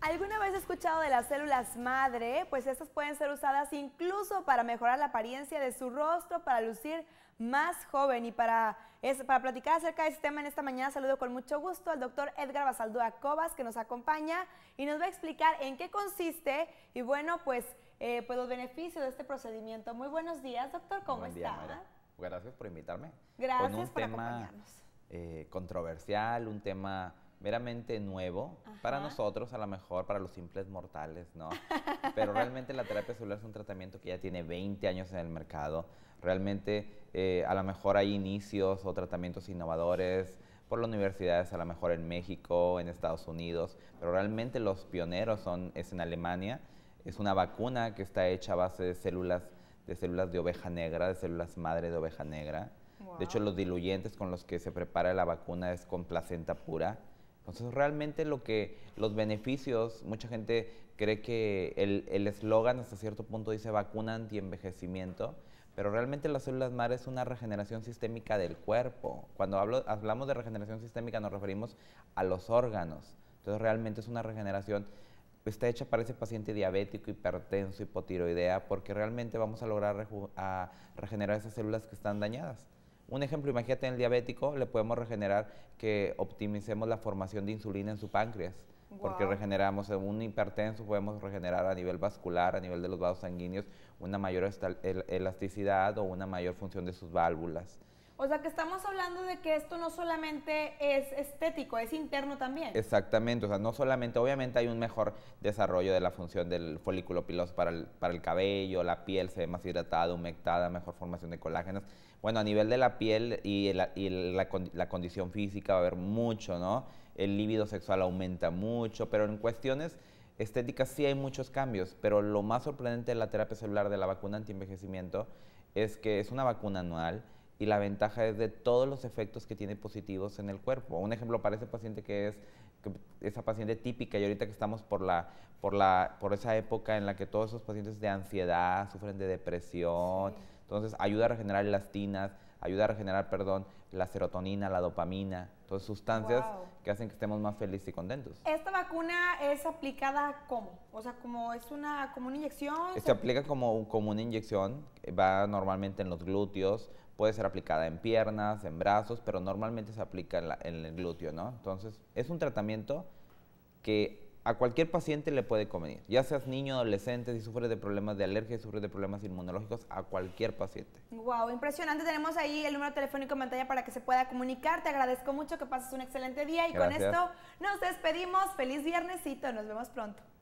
¿Alguna vez has escuchado de las células madre? Pues estas pueden ser usadas incluso para mejorar la apariencia de su rostro, para lucir más joven. Y para, para platicar acerca de este tema en esta mañana, saludo con mucho gusto al doctor Edgar Basaldúa Cobas, que nos acompaña y nos va a explicar en qué consiste y, bueno, pues, eh, pues los beneficios de este procedimiento. Muy buenos días, doctor. ¿Cómo está? Gracias por invitarme. Gracias un por tema, acompañarnos. Eh, controversial, un tema meramente nuevo para nosotros, a lo mejor para los simples mortales, ¿no? Pero realmente la terapia celular es un tratamiento que ya tiene 20 años en el mercado. Realmente eh, a lo mejor hay inicios o tratamientos innovadores por las universidades, a lo mejor en México, en Estados Unidos, pero realmente los pioneros son, es en Alemania, es una vacuna que está hecha a base de células, de células de oveja negra, de células madre de oveja negra. De hecho, los diluyentes con los que se prepara la vacuna es con placenta pura entonces realmente lo que los beneficios, mucha gente cree que el eslogan hasta cierto punto dice vacuna anti-envejecimiento, pero realmente las células madre es una regeneración sistémica del cuerpo. Cuando hablamos de regeneración sistémica nos referimos a los órganos. Entonces realmente es una regeneración, está hecha para ese paciente diabético, hipertenso, hipotiroidea, porque realmente vamos a lograr regenerar esas células que están dañadas. Un ejemplo, imagínate en el diabético, le podemos regenerar que optimicemos la formación de insulina en su páncreas. Porque regeneramos en un hipertenso, podemos regenerar a nivel vascular, a nivel de los vasos sanguíneos, una mayor elasticidad o una mayor función de sus válvulas. O sea que estamos hablando de que esto no solamente es estético, es interno también. Exactamente, o sea, no solamente, obviamente hay un mejor desarrollo de la función del folículo piloso para el, cabello, la piel se ve más hidratada, humectada, mejor formación de colágenos. Bueno, a nivel de la piel y la, la condición física va a haber mucho, ¿no? El líbido sexual aumenta mucho, pero en cuestiones estéticas sí hay muchos cambios, pero lo más sorprendente de la terapia celular de la vacuna antienvejecimiento es que es una vacuna anual, y la ventaja es de todos los efectos que tiene positivos en el cuerpo. Un ejemplo para ese paciente que es esa paciente típica y ahorita que estamos por la por la por esa época en la que todos esos pacientes de ansiedad sufren de depresión, entonces ayuda a regenerar elastinas, ayuda a regenerar, perdón, la serotonina, la dopamina, entonces sustancias que hacen que estemos más felices y contentos. ¿Esta vacuna es aplicada cómo? O sea, como es una como una inyección. Se, se aplica como como una inyección, va normalmente en los glúteos Puede ser aplicada en piernas, en brazos, pero normalmente se aplica en, el glúteo, ¿no? Entonces, es un tratamiento que a cualquier paciente le puede convenir. Ya seas niño, adolescente, si sufres de problemas de alergia, si sufres de problemas inmunológicos, a cualquier paciente. Wow, impresionante. Tenemos ahí el número telefónico en pantalla para que se pueda comunicar. Te agradezco mucho que pases un excelente día y con esto nos despedimos. Feliz viernesito. Nos vemos pronto.